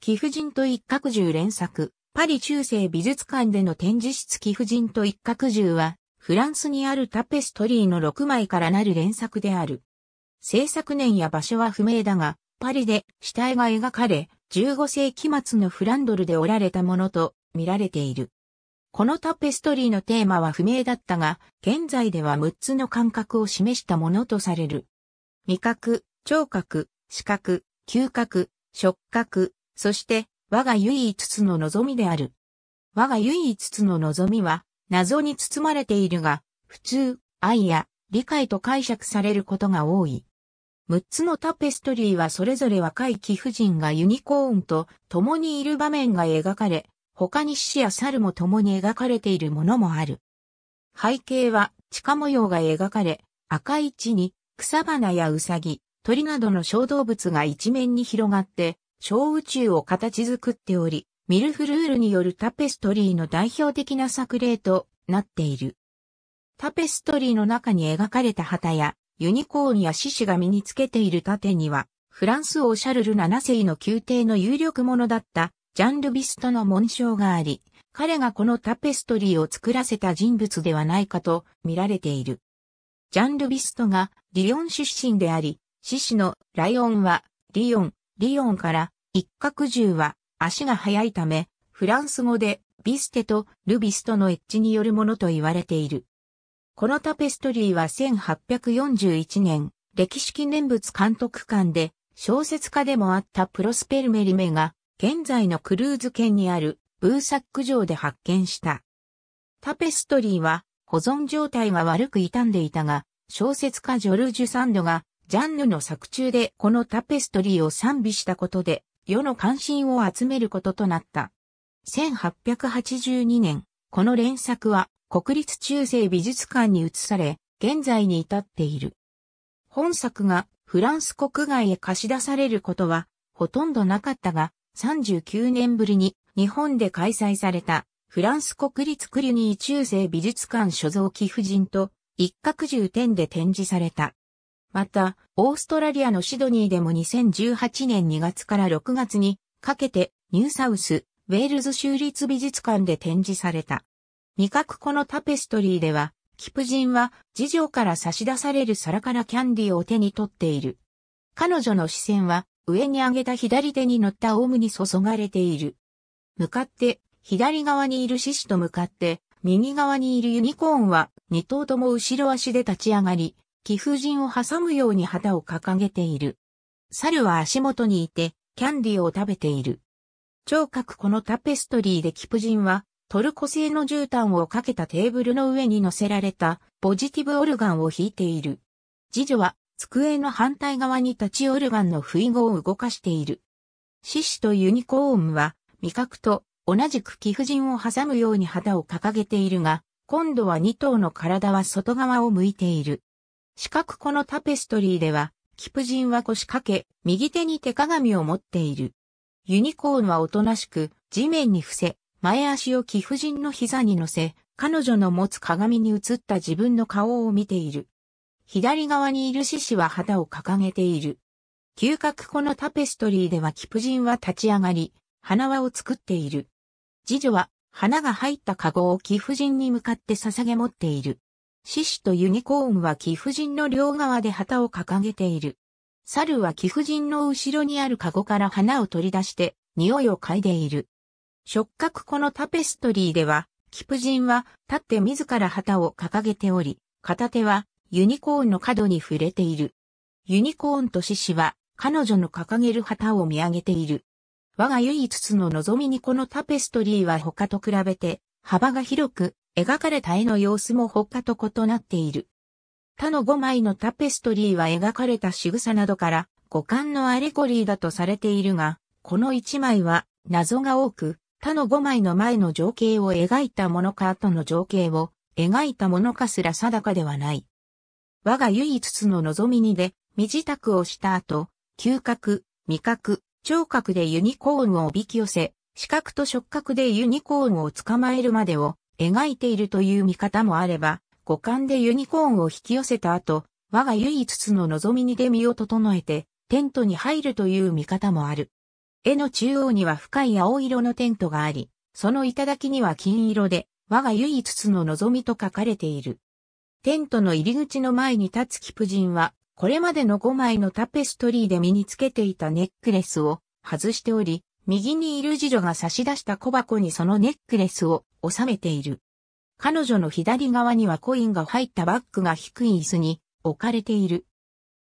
貴婦人と一角獣連作、パリ中世美術館での展示室貴婦人と一角獣は、フランスにあるタペストリーの6枚からなる連作である。制作年や場所は不明だが、パリで死体が描かれ、15世紀末のフランドルで折られたものと見られている。このタペストリーのテーマは不明だったが、現在では6つの感覚を示したものとされる。味覚、聴覚、視覚、嗅覚、触覚、そして、我が唯一の望みである。我が唯一の望みは、謎に包まれているが、普通、愛や理解と解釈されることが多い。6つのタペストリーはそれぞれ若い貴婦人がユニコーンと共にいる場面が描かれ、他に獅子や猿も共に描かれているものもある。背景は地下模様が描かれ、赤い地に草花やウサギ、鳥などの小動物が一面に広がって、小宇宙を形作っており、ミルフルールによるタペストリーの代表的な作例となっている。タペストリーの中に描かれた旗や、ユニコーンや獅子が身につけている盾には、フランス王シャルル7世の宮廷の有力者だったジャンル・ビストの紋章があり、彼がこのタペストリーを作らせた人物ではないかと見られている。ジャンル・ビストがリヨン出身であり、獅子のライオンはリヨン、リオンから一角獣は足が速いため、フランス語でビステとルビスとの一致によるものと言われている。このタペストリーは1841年、歴史記念物監督館で小説家でもあったプロスペルメリメが現在のクルーズ県にあるブーサック城で発見した。タペストリーは保存状態が悪く傷んでいたが、小説家ジョルジュ・サンドがジャンヌの作中でこのタペストリーを賛美したことで、世の関心を集めることとなった。1882年、この連作は国立中世美術館に移され、現在に至っている。本作がフランス国外へ貸し出されることはほとんどなかったが、39年ぶりに日本で開催されたフランス国立クリュニー中世美術館所蔵寄付人と一角重点で展示された。また、オーストラリアのシドニーでも2018年2月から6月にかけてニューサウス、ウェールズ州立美術館で展示された。未確このタペストリーでは、キプジンは次女から差し出される皿からキャンディーを手に取っている。彼女の視線は上に上げた左手に乗ったオウムに注がれている。向かって左側にいる獅子と向かって右側にいるユニコーンは二頭とも後ろ足で立ち上がり、貴婦人を挟むように旗を掲げている。猿は足元にいて、キャンディーを食べている。聴覚このタペストリーで貴婦人は、トルコ製の絨毯をかけたテーブルの上に乗せられたポジティブオルガンを弾いている。次女は机の反対側に立ちオルガンの不意語を動かしている。獅子とユニコーンは味覚と同じく貴婦人を挟むように旗を掲げているが、今度は2頭の体は外側を向いている。四角このタペストリーでは、キプジンは腰掛け、右手に手鏡を持っている。ユニコーンはおとなしく、地面に伏せ、前足を貴婦人の膝に乗せ、彼女の持つ鏡に映った自分の顔を見ている。左側にいる獅子は肌を掲げている。嗅覚このタペストリーではキプジンは立ち上がり、花輪を作っている。次女は花が入ったカゴを貴婦人に向かって捧げ持っている。獅子とユニコーンは貴婦人の両側で旗を掲げている。猿は貴婦人の後ろにあるカゴから花を取り出して、匂いを嗅いでいる。触覚このタペストリーでは、貴婦人は立って自ら旗を掲げており、片手はユニコーンの角に触れている。ユニコーンと獅子は彼女の掲げる旗を見上げている。我が唯一の望みにこのタペストリーは他と比べて幅が広く描かれた絵の様子も他と異なっている。他の5枚のタペストリーは描かれた仕草などから五感のアレゴリーだとされているが、この1枚は謎が多く、他の5枚の前の情景を描いたものか後の情景を描いたものかすら定かではない。我が唯一の望みにで、身支度をした後、嗅覚、味覚、聴覚でユニコーンをおびき寄せ、視覚と触覚でユニコーンを捕まえるまでを描いているという見方もあれば、五感でユニコーンを引き寄せた後、我が唯一の望みにで身を整えて、テントに入るという見方もある。絵の中央には深い青色のテントがあり、その頂には金色で、我が唯一の望みと書かれている。テントの入り口の前に立つキプジンは、これまでの5枚のタペストリーで身につけていたネックレスを外しており、右にいる次女が差し出した小箱にそのネックレスを収めている。彼女の左側にはコインが入ったバッグが低い椅子に置かれている。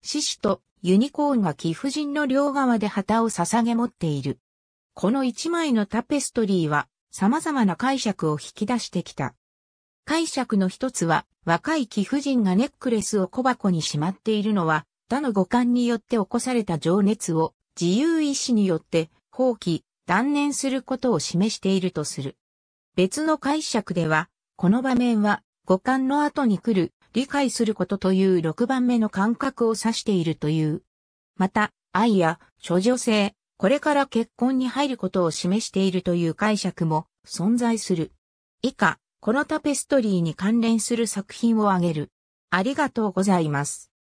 獅子とユニコーンが貴婦人の両側で旗を捧げ持っている。この一枚のタペストリーは様々な解釈を引き出してきた。解釈の一つは若い貴婦人がネックレスを小箱にしまっているのは他の五感によって起こされた情熱を自由意志によって放棄、断念することを示しているとする。別の解釈では、この場面は五感の後に来る理解することという6番目の感覚を指しているという。また、愛や諸女性、これから結婚に入ることを示しているという解釈も存在する。以下、このタペストリーに関連する作品を挙げる。ありがとうございます。